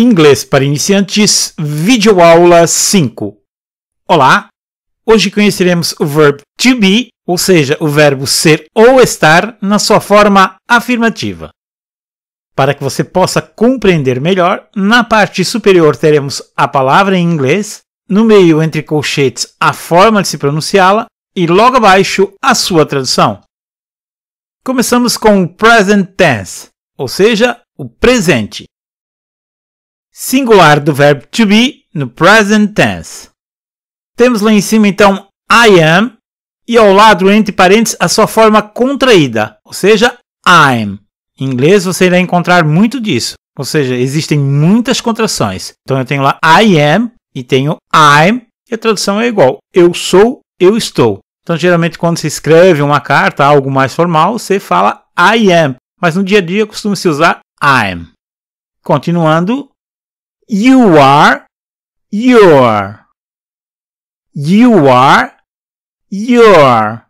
Inglês para iniciantes, vídeo aula 5. Olá! Hoje conheceremos o verbo to be, ou seja, o verbo ser ou estar na sua forma afirmativa. Para que você possa compreender melhor, na parte superior teremos a palavra em inglês, no meio entre colchetes a forma de se pronunciá-la e logo abaixo a sua tradução. Começamos com o present tense, ou seja, o presente singular do verbo to be no present tense. Temos lá em cima então I am e ao lado entre parênteses a sua forma contraída, ou seja, I'm. Em inglês você irá encontrar muito disso, ou seja, existem muitas contrações. Então eu tenho lá I am e tenho I'm e a tradução é igual, eu sou, eu estou. Então geralmente quando se escreve uma carta, algo mais formal, você fala I am, mas no dia a dia costuma se usar I'm. Continuando, You are your. You are your.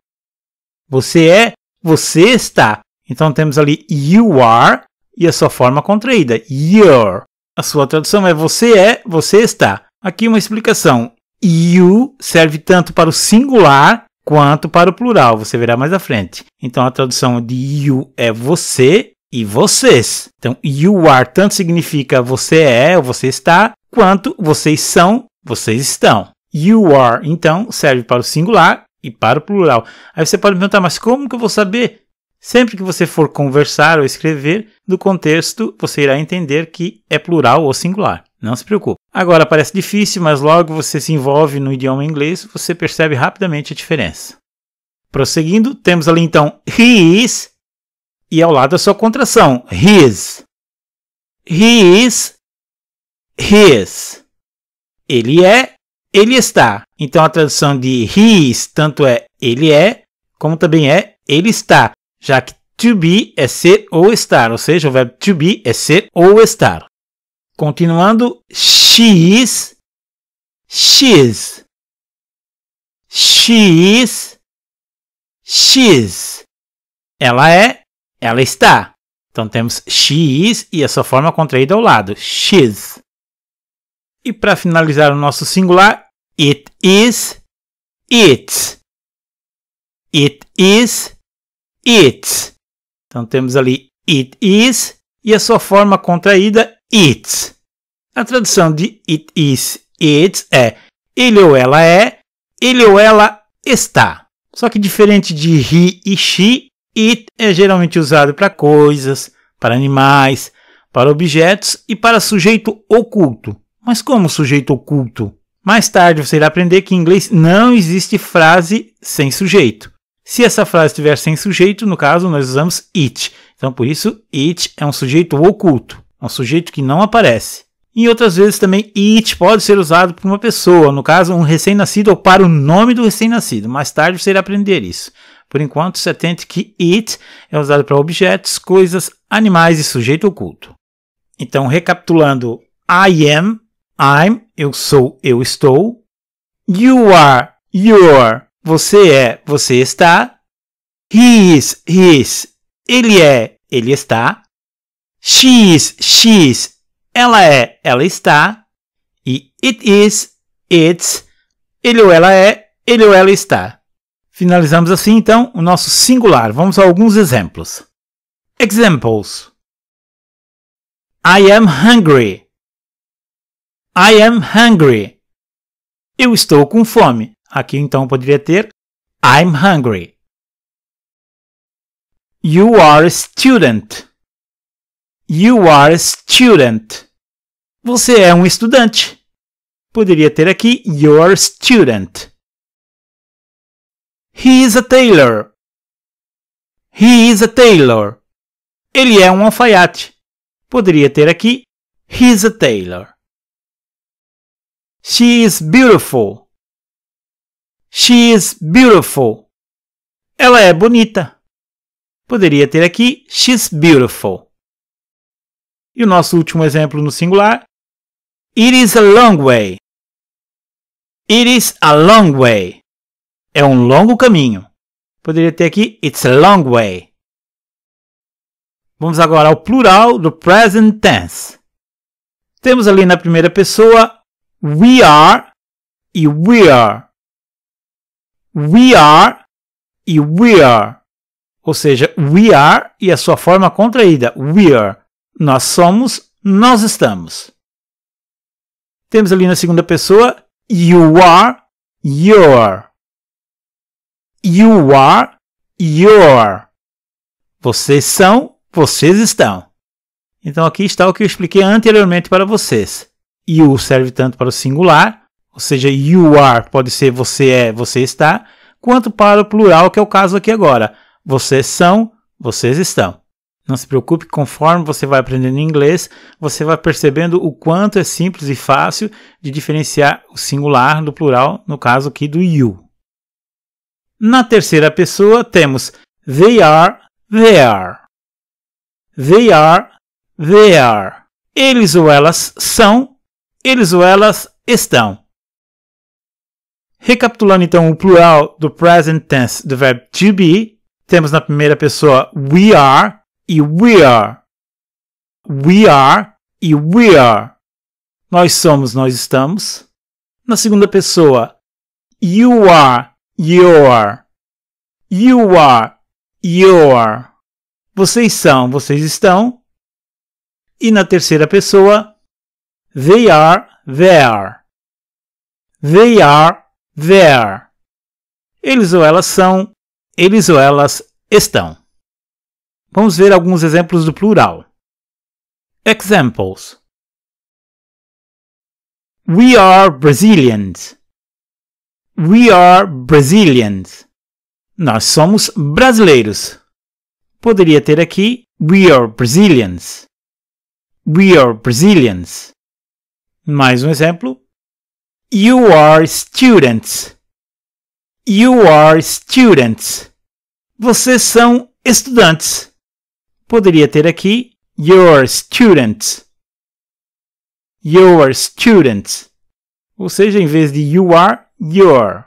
Você é, você está. Então temos ali you are e a sua forma contraída, your. A sua tradução é você é, você está. Aqui uma explicação. You serve tanto para o singular quanto para o plural, você verá mais à frente. Então a tradução de you é você e vocês. Então, you are tanto significa você é ou você está, quanto vocês são, vocês estão. You are, então, serve para o singular e para o plural. Aí você pode me perguntar, mas como que eu vou saber? Sempre que você for conversar ou escrever do contexto, você irá entender que é plural ou singular. Não se preocupe. Agora parece difícil, mas logo você se envolve no idioma inglês, você percebe rapidamente a diferença. Prosseguindo, temos ali então he is, e ao lado a sua contração, his. He is his. Ele é, ele está. Então a tradução de he is tanto é ele é, como também é ele está, já que to be é ser ou estar, ou seja, o verbo to be é ser ou estar. Continuando, she is, she is, she is, she is. Ela é, ela está. Então temos she is e a sua forma contraída ao lado, she's. E para finalizar o nosso singular, it is, it's. It is, it's. Então temos ali it is e a sua forma contraída, it's. A tradução de it is, it's é ele ou ela é, ele ou ela está. Só que diferente de he e she, e é geralmente usado para coisas, para animais, para objetos e para sujeito oculto. Mas como sujeito oculto? Mais tarde você irá aprender que em inglês não existe frase sem sujeito. Se essa frase estiver sem sujeito, no caso nós usamos it. Então por isso it é um sujeito oculto, é um sujeito que não aparece. Em outras vezes também it pode ser usado para uma pessoa, no caso um recém-nascido ou para o nome do recém-nascido. Mais tarde você irá aprender isso. Por enquanto, atente que it é usado para objetos, coisas, animais e sujeito oculto. Então, recapitulando, I am, I'm, eu sou, eu estou. You are, your, você é, você está. He is, his, ele é, ele está. She is, she's, ela é, ela está. E it is, it's, ele ou ela é, ele ou ela está. Finalizamos assim então o nosso singular. Vamos a alguns exemplos. Examples. I am hungry. I am hungry. Eu estou com fome. Aqui então poderia ter I'm hungry. You are a student. You are a student. Você é um estudante. Poderia ter aqui your student. He is a tailor. He is a tailor. Ele é um alfaiate. Poderia ter aqui He is a tailor. She is beautiful. She is beautiful. Ela é bonita. Poderia ter aqui She's beautiful. E o nosso último exemplo no singular. It is a long way. It is a long way é um longo caminho. Poderia ter aqui It's a long way. Vamos agora ao plural do present tense. Temos ali na primeira pessoa we are e we are. We are e we are. Ou seja, we are e a sua forma contraída, we are. Nós somos, nós estamos. Temos ali na segunda pessoa you are, your. You are, your. Vocês são, vocês estão. Então aqui está o que eu expliquei anteriormente para vocês. You serve tanto para o singular, ou seja, you are pode ser você é, você está, quanto para o plural, que é o caso aqui agora. Vocês são, vocês estão. Não se preocupe, conforme você vai aprendendo inglês, você vai percebendo o quanto é simples e fácil de diferenciar o singular do plural, no caso aqui do you. Na terceira pessoa temos they are, they are. They are, they are. Eles ou elas são, eles ou elas estão. Recapitulando então o plural do present tense do verbo to be, temos na primeira pessoa we are e we are. We are e we are. Nós somos, nós estamos. Na segunda pessoa, you are your. You are, your. Vocês são, vocês estão. E na terceira pessoa, they are, there. They are, there. Eles ou elas são, eles ou elas estão. Vamos ver alguns exemplos do plural. Examples. We are Brazilians. We are Brazilians. Nós somos brasileiros. Poderia ter aqui We are Brazilians. We are Brazilians. Mais um exemplo. You are students. You are students. Vocês são estudantes. Poderia ter aqui your students. Your students. Ou seja, em vez de you are, your.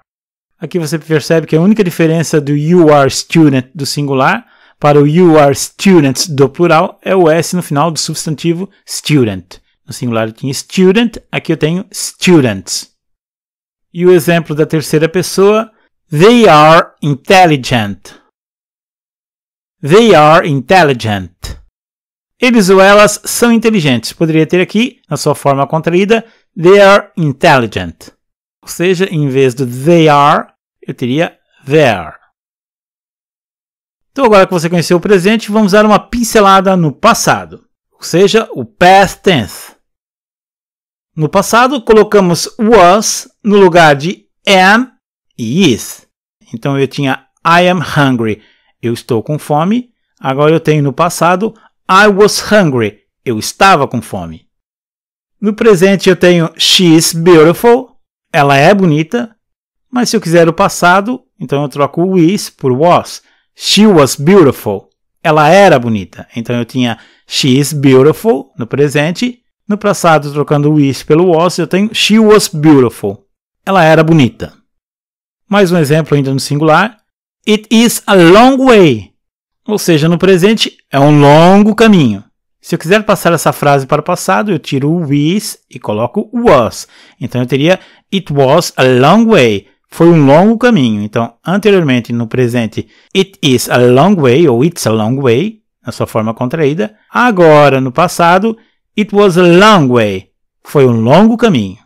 Aqui você percebe que a única diferença do you are student do singular para o you are students do plural é o S no final do substantivo student. No singular eu tinha student, aqui eu tenho students. E o exemplo da terceira pessoa, they are intelligent. They are intelligent. Eles ou elas são inteligentes. Poderia ter aqui, na sua forma contraída, they are intelligent. Ou seja, em vez do they are, eu teria there. Então, agora que você conheceu o presente, vamos dar uma pincelada no passado, ou seja, o past tense. No passado, colocamos was no lugar de am e is. Então, eu tinha I am hungry, eu estou com fome. Agora, eu tenho no passado I was hungry, eu estava com fome. No presente, eu tenho she is beautiful, ela é bonita, mas se eu quiser o passado, então eu troco o is por was. She was beautiful. Ela era bonita. Então eu tinha she is beautiful no presente. No passado, trocando o is pelo was, eu tenho she was beautiful. Ela era bonita. Mais um exemplo ainda no singular. It is a long way. Ou seja, no presente é um longo caminho. Se eu quiser passar essa frase para o passado, eu tiro o is e coloco was. Então eu teria It was a long way. Foi um longo caminho. Então, anteriormente no presente, it is a long way ou it's a long way, na sua forma contraída. Agora, no passado, it was a long way. Foi um longo caminho.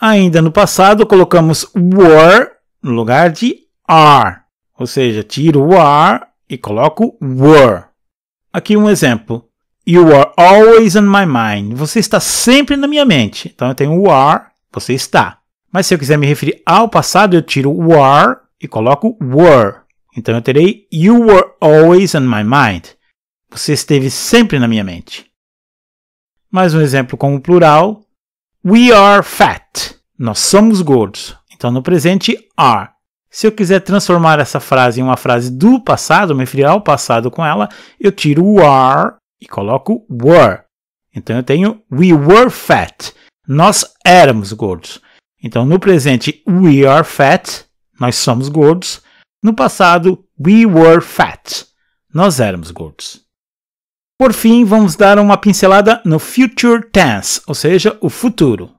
Ainda no passado, colocamos were no lugar de are. Ou seja, tiro o are e coloco were. Aqui um exemplo. You are always on my mind. Você está sempre na minha mente. Então eu tenho o are você está. Mas se eu quiser me referir ao passado, eu tiro o are e coloco were. Então eu terei You were always on my mind. Você esteve sempre na minha mente. Mais um exemplo com o plural. We are fat. Nós somos gordos. Então no presente, are. Se eu quiser transformar essa frase em uma frase do passado, me referir ao passado com ela, eu tiro o are e coloco were. Então eu tenho We were fat. Nós éramos gordos. Então, no presente, we are fat. Nós somos gordos. No passado, we were fat. Nós éramos gordos. Por fim, vamos dar uma pincelada no future tense, ou seja, o futuro.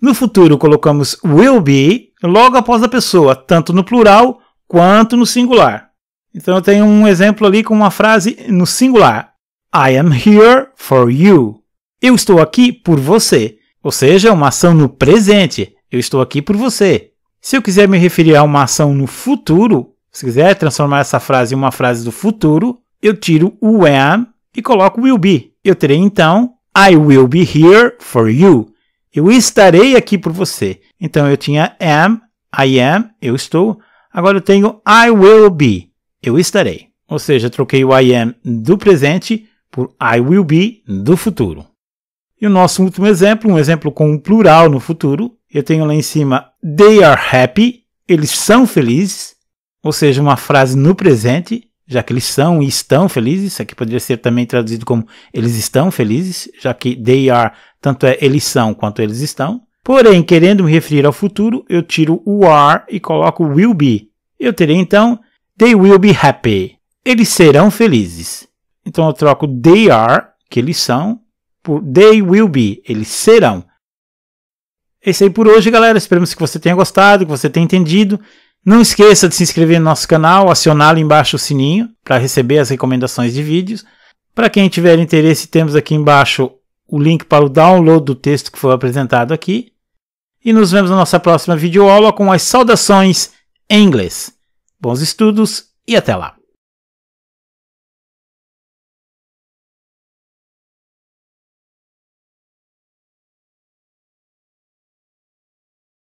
No futuro, colocamos will be logo após a pessoa, tanto no plural quanto no singular. Então, eu tenho um exemplo ali com uma frase no singular: I am here for you. Eu estou aqui por você. Ou seja, uma ação no presente. Eu estou aqui por você. Se eu quiser me referir a uma ação no futuro, se quiser transformar essa frase em uma frase do futuro, eu tiro o am e coloco will be. Eu terei então I will be here for you. Eu estarei aqui por você. Então eu tinha am, I am, eu estou. Agora eu tenho I will be, eu estarei. Ou seja, troquei o I am do presente por I will be do futuro. E o nosso último exemplo, um exemplo com um plural no futuro, eu tenho lá em cima they are happy, eles são felizes, ou seja, uma frase no presente, já que eles são e estão felizes, isso aqui poderia ser também traduzido como eles estão felizes, já que they are tanto é eles são quanto eles estão. Porém, querendo me referir ao futuro, eu tiro o are e coloco will be. Eu terei então they will be happy. Eles serão felizes. Então eu troco they are, que eles são, por they will be, eles serão. É isso aí por hoje, galera. Esperamos que você tenha gostado, que você tenha entendido. Não esqueça de se inscrever no nosso canal, acionar ali embaixo o sininho para receber as recomendações de vídeos. Para quem tiver interesse, temos aqui embaixo o link para o download do texto que foi apresentado aqui. E nos vemos na nossa próxima videoaula com as saudações em inglês. Bons estudos e até lá!